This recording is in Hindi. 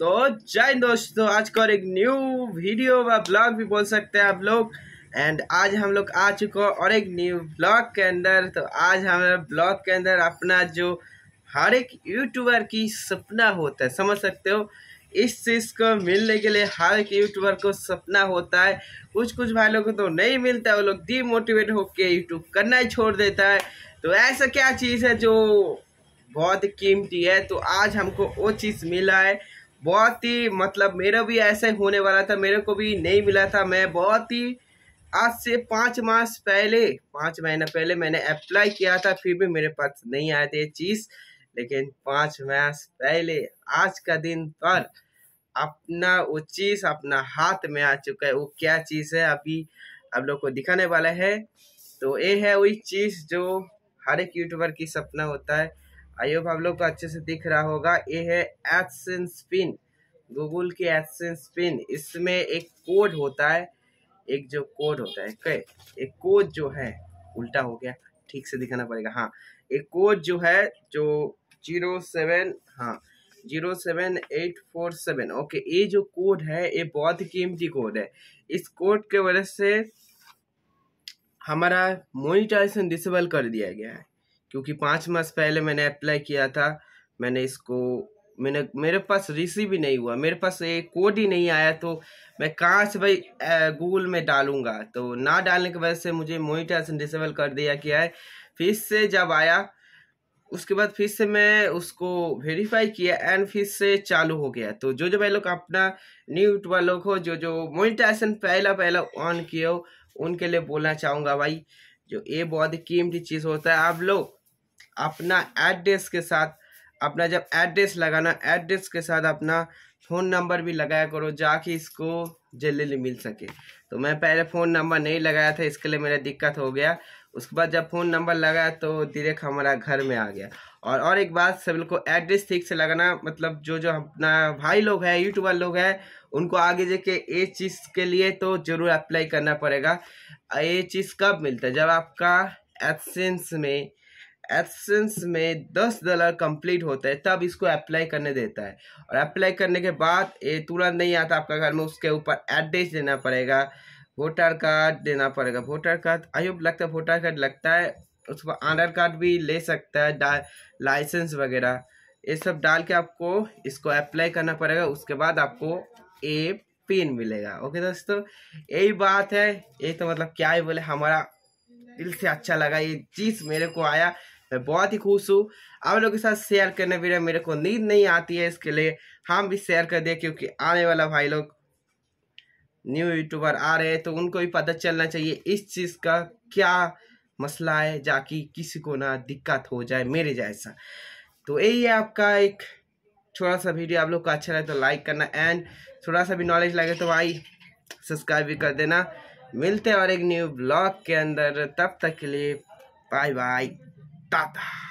तो जय दोस्तों तो आज का और एक न्यू वीडियो व ब्लॉग भी बोल सकते हैं आप लोग एंड आज हम लोग आ चुके और एक न्यू ब्लॉग के अंदर तो आज हमें ब्लॉग के अंदर अपना जो हर एक यूट्यूबर की सपना होता है समझ सकते हो इस चीज़ को मिलने के लिए हर एक यूट्यूबर को सपना होता है कुछ कुछ भाई लोगों को तो नहीं मिलता है वो लोग डीमोटिवेट होकर यूट्यूब करना ही छोड़ देता है तो ऐसा क्या चीज़ है जो बहुत ही कीमती है तो आज हमको वो चीज़ मिला है बहुत ही मतलब मेरा भी ऐसा होने वाला था मेरे को भी नहीं मिला था मैं बहुत ही आज से पाँच मास पहले पाँच महीना पहले मैंने अप्लाई किया था फिर भी मेरे पास नहीं आए थे ये चीज़ लेकिन पाँच मास पहले आज का दिन पर अपना वो चीज़ अपना हाथ में आ चुका है वो क्या चीज़ है अभी आप लोग को दिखाने वाला है तो ये है वही चीज़ जो हर एक यूट्यूबर की सपना होता है आई होप आप लोग को अच्छे से दिख रहा होगा ये है एडसेंस पिन गूगल की एडसेंस पिन इसमें एक कोड होता है एक जो कोड होता है कै एक कोड जो है उल्टा हो गया ठीक से दिखाना पड़ेगा हाँ एक कोड जो है जो जीरो सेवन हाँ zero seven eight four seven okay ये जो कोड है ये बहुत ही कीमती कोड है इस कोड के वजह से हमारा मोनिटाइजेशन डिसेबल कर दिया गया है क्योंकि पाँच मास पहले मैंने अप्लाई किया था मैंने इसको मैंने मेरे पास रिसीव ही नहीं हुआ मेरे पास ये कोड ही नहीं आया तो मैं कहाँ से भाई गूगल में डालूंगा तो ना डालने की वजह से मुझे मोनिटाइजेशन डिसेबल कर दिया गया है फिर से जब आया उसके बाद फिर से मैं उसको वेरीफाई किया एंड फिर से चालू हो गया तो जो जो भाई लोग अपना न्यू न्यूट वालों को जो जो मोनिटाइजेशन पहला पहला ऑन किए हो उनके लिए बोलना चाहूँगा भाई जो ये बहुत ही कीमती चीज़ होता है आप लोग अपना एड्रेस के साथ अपना जब एड्रेस लगाना एड्रेस के साथ अपना फ़ोन नंबर भी लगाया करो जाके इसको जल्दी मिल सके तो मैं पहले फ़ोन नंबर नहीं लगाया था इसके लिए मेरा दिक्कत हो गया उसके बाद जब फ़ोन नंबर लगाया तो डायरेक्ट हमारा घर में आ गया और और एक बात सभी को एड्रेस ठीक से लगाना मतलब जो जो अपना भाई लोग हैं यूट्यूबर लोग हैं उनको आगे जाके ये चीज़ के लिए तो ज़रूर अप्लाई करना पड़ेगा ये चीज़ कब मिलता है जब आपका एक्सेंस में एडसेंस में दस डॉलर कंप्लीट होता है तब इसको अप्लाई करने देता है और अप्लाई करने के बाद ये तुरंत नहीं आता आपका घर में उसके ऊपर एड्रेस देना पड़ेगा वोटर कार्ड देना पड़ेगा वोटर कार्ड आयो लगता है वोटर कार्ड लगता है उस पर आधार कार्ड भी ले सकता है लाइसेंस वगैरह ये सब डाल के आपको इसको अप्लाई करना पड़ेगा उसके बाद आपको ए पिन मिलेगा ओके दोस्तों यही बात है ये तो मतलब क्या ही बोले हमारा दिल से अच्छा लगा ये चीज़ मेरे को आया मैं बहुत ही खुश हूँ आप लोगों के साथ शेयर करने वीडियो मेरे को नींद नहीं आती है इसके लिए हम भी शेयर कर दें क्योंकि आने वाला भाई लोग न्यू यूट्यूबर आ रहे हैं तो उनको भी पता चलना चाहिए इस चीज़ का क्या मसला है जाकि किसी को ना दिक्कत हो जाए मेरे जैसा तो यही है आपका एक थोड़ा सा वीडियो आप लोग का अच्छा लगे तो लाइक करना एंड थोड़ा सा भी नॉलेज लगे तो भाई सब्सक्राइब भी कर देना मिलते हैं और एक न्यू ब्लॉग के अंदर तब तक के लिए बाय बाय tata